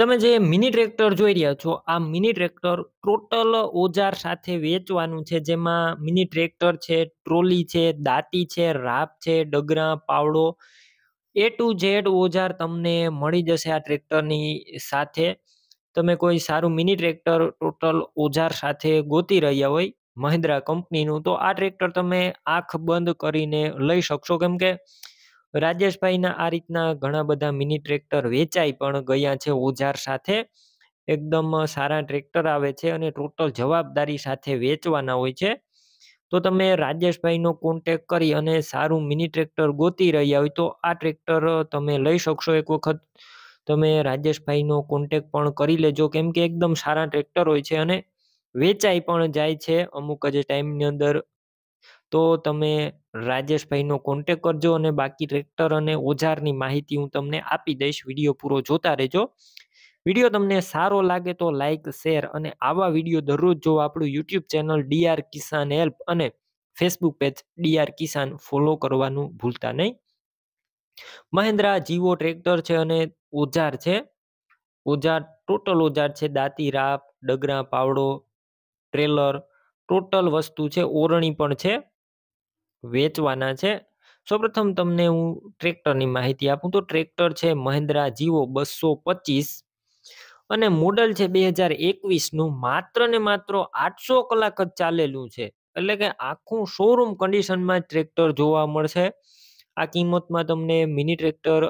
તમે જે mini tractor જોઈ રહ્યા છો આ મિની ટ્રેક્ટર ટોટલ ઓજાર સાથે વેચવાનું છે જેમાં મિની ટ્રેક્ટર છે ટ્રોલી છે દાંતી છે રાપ છે ડગરા પાવડો એ ટુ ઝેડ ઓજાર તમને મળી જશે આ ટ્રેક્ટરની સાથે તમે કોઈ સારું મિની ટ્રેક્ટર ટોટલ ઓજાર સાથે ગોતી રહ્યા હોય મહિન્દ્રા કંપનીનું તો આ ટ્રેક્ટર તમે આંખ બંધ કરીને લઈ શકશો કેમ કે રાજેશભાઈના આ રીતના ઘણા બધા મિની ટ્રેક્ટર વેચાઈ પણ ગયા છે ઓજાર સાથે એકદમ સારા ટ્રેક્ટર આવે છે અને ટોટલ જવાબદારી સાથે વેચવાના હોય છે તો તમે રાજેશભાઈનો કોન્ટેક કરી અને સારું મિની ટ્રેક્ટર ગોતી રહ્યા હોય તો આ ટ્રેક્ટર તમે લઈ શકશો એક વખત તમે રાજેશભાઈનો કોન્ટેક પણ કરી લેજો કેમ કે એકદમ સારા ટ્રેક્ટર હોય છે અને વેચાઈ પણ જાય છે અમુક જ ટાઈમની અંદર તો તમે રાજેશભાઈનો કોન્ટેક કરજો અને બાકી ટ્રેક્ટર અને ઓજારની માહિતી હું તમને આપી દઈશ વિડીયો પૂરો જોતા રહેજો વિડીયો તમને સારો લાગે તો લાઇક શેર અને આવા વિડીયો દરરોજ જો આપણું YouTube channel DR Kisan help અને Facebook page DR Kisan follow કરવાનું ભૂલતા નહીં મહેન્દ્રા જીવો ટ્રેક્ટર છે અને ઓજાર છે ઓજાર ટોટલ ઓજાર છે દાંતી રાપ ડગરા પાવડો ટ્રેલર ટોટલ વસ્તુ છે ઓરણી પણ છે વેચવાના છે સૌપ્રથમ તમને હું ટ્રેક્ટરની માહિતી આપું તો ટ્રેક્ટર છે મહિન્દ્રા જીઓ બસો પચીસ અને મોડલ છે બે હજાર એકવીસનું માત્ર ને માત્ર આઠસો કલાક જ ચાલેલું છે એટલે કે આખું શોરૂમ કન્ડિશનમાં ટ્રેક્ટર જોવા મળશે આ કિંમતમાં તમને મિની ટ્રેક્ટર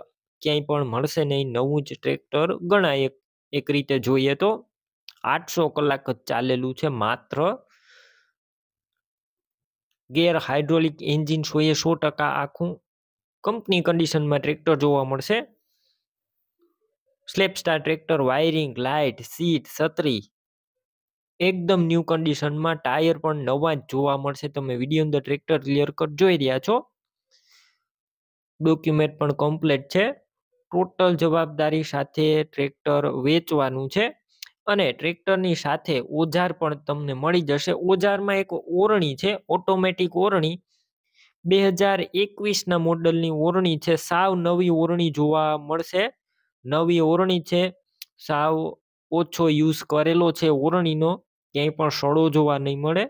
ક્યાંય પણ મળશે નહીં નવું જ ટ્રેક્ટર ગણાય એક રીતે જોઈએ તો આઠસો કલાક જ ચાલેલું છે માત્ર ગેર હાઇડ્રોલિક એન્જિન સો એ સો ટકા આખું કંપની કન્ડિશનમાં ટ્રેક્ટર જોવા મળશે સ્લેપસ્ટાર ટ્રેક્ટર વાયરિંગ લાઇટ સીટ છત્રી એકદમ ન્યૂ કન્ડિશનમાં ટાયર પણ નવા જ જોવા મળશે તમે વિડીયો અંદર ટ્રેક્ટર ક્લિયર કટ જોઈ રહ્યા છો ડોક્યુમેન્ટ પણ કમ્પ્લેટ છે ટોટલ જવાબદારી સાથે ટ્રેક્ટર વેચવાનું છે અને ટ્રેક્ટરની સાથે ઓજાર પણ તમને મળી જશે ઓજારમાં એક ઓરણી છે ઓટોમેટિક ઓરણી બે હજાર એકવીસના મોડલની ઓરણી છે સાવ નવી ઓરણી જોવા મળશે નવી ઓરણી છે સાવ ઓછો યુઝ કરેલો છે ઓરણીનો ક્યાંય પણ સડો જોવા નહીં મળે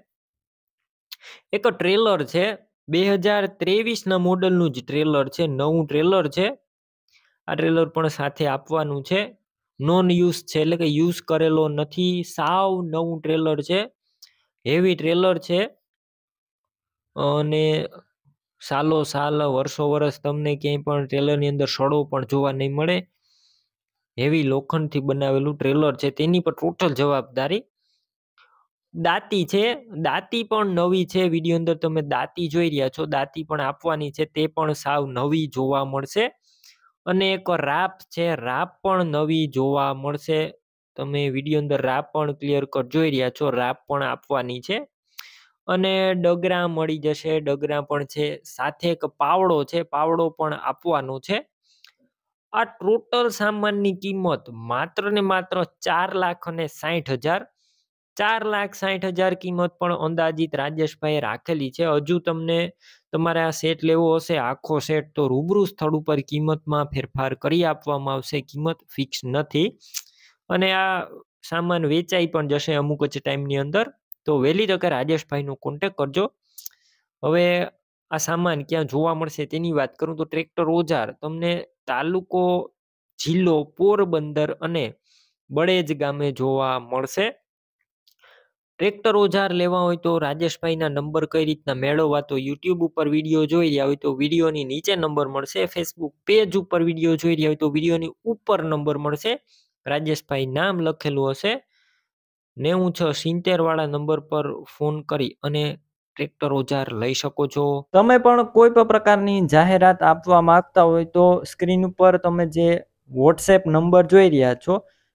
એક ટ્રેલર છે બે હજાર ત્રેવીસના મોડલનું જ ટ્રેલર છે નવું ટ્રેલર છે આ ટ્રેલર પણ સાથે આપવાનું છે નોન યુઝ છે એટલે કે યુઝ કરેલો નથી સાવ નવું ટ્રેલર છે હેવી ટ્રેલર છે અને સાલો સાલ વર્ષો વર્ષ તમને ક્યાંય પણ ટ્રેલરની અંદર સડો પણ જોવા નહીં મળે હેવી લોખંડથી બનાવેલું ટ્રેલર છે તેની પર ટોટલ જવાબદારી દાંતી છે દાંતી પણ નવી છે વિડીયો અંદર તમે દાંતી જોઈ રહ્યા છો દાંતી પણ આપવાની છે તે પણ સાવ નવી જોવા મળશે અને એક રાપ છે રાપ પણ નવી જોવા મળશે તમે વિડીયો અંદર રાપ પણ ક્લિયર કટ જોઈ રહ્યા છો રાપ પણ આપવાની છે અને ડગરા મળી જશે ડગરા પણ છે સાથે એક પાવડો છે પાવડો પણ આપવાનો છે આ ટોટલ સામાનની કિંમત માત્ર ને માત્ર ચાર લાખ અને સાઠ હજાર ચાર લાખ સાઠ હજાર કિંમત પણ અંદાજિત રાજેશભાઈએ રાખેલી છે હજુ તમને તમારે આ સેટ લેવો હશે આખો સેટ તો રૂબરૂ સ્થળ ઉપર કિંમતમાં ફેરફાર કરી આપવામાં આવશે કિંમત ફિક્સ નથી અને આ સામાન વેચાઈ પણ જશે અમુક જ ટાઈમની અંદર તો વહેલી તકે રાજેશભાઈનો કોન્ટેક કરજો હવે આ સામાન ક્યાં જોવા મળશે તેની વાત કરું તો ટ્રેક્ટર ઓજાર તમને તાલુકો જિલ્લો પોરબંદર અને બળેજ ગામે જોવા મળશે ટ્રેક્ટર ઓજાર લેવા હોય તો રાજેશભાઈના નંબર કઈ રીતના મેળવવા તો યુટ્યુબ ઉપર વિડીયો જોઈ રહ્યા હોય તો વિડીયોની નીચે નંબર મળશે ફેસબુક પેજ ઉપર વિડીયો જોઈ રહ્યા હોય તો વિડીયોની ઉપર નંબર મળશે રાજેશભાઈ નામ લખેલું હશે નેવું છ સિત્તેરવાળા નંબર પર ફોન કરી અને ટ્રેક્ટર ઓજાર લઈ શકો છો તમે પણ કોઈ પણ પ્રકારની જાહેરાત આપવા માંગતા હોય તો સ્ક્રીન ઉપર તમે જે વોટ્સએપ નંબર જોઈ રહ્યા છો